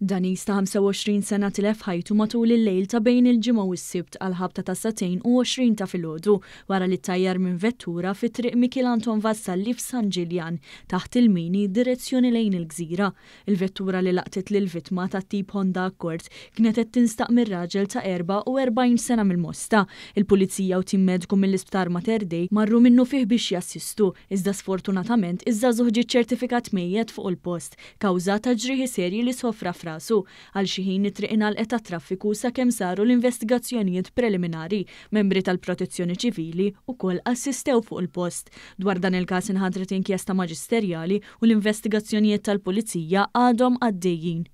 Danis ta' 25 sena tilef ħajtu matul il-lejl ta' bejn il-ġimgħa u s-sibt għal ħabta ta' satin u 20 ta' filgħodu wara li tajjar minn vettura fit triq Mikil Anton Vassalli f'San Ġiljan taħt il-mini direzzjoni lejn il-gżira. Il-vettura li laqtet lil vittma ta' tip Honda Accord kienet qed tinstaq mir-raġel ta' 44 sena mill-mosta. Il-pulizija u tim medku mill-isptar Mater Dei marru minnu fih biex jassistu, iżda sfortunatament iżda ġiet ċertifikat mejjed fuq il-post, kawżata ġrieħi serji li sofra frasu għal xi ħin itriqna l ta' traffiku sakemm saru l-investigazzjonijiet preliminari membri tal-Protezzjoni Ċivili ukoll assistew fuq il-post. Dwar dan il-każ inħadret inkjesta maġisterjali u l-investigazzjonijiet tal-Pulizija għadhom għaddejjin.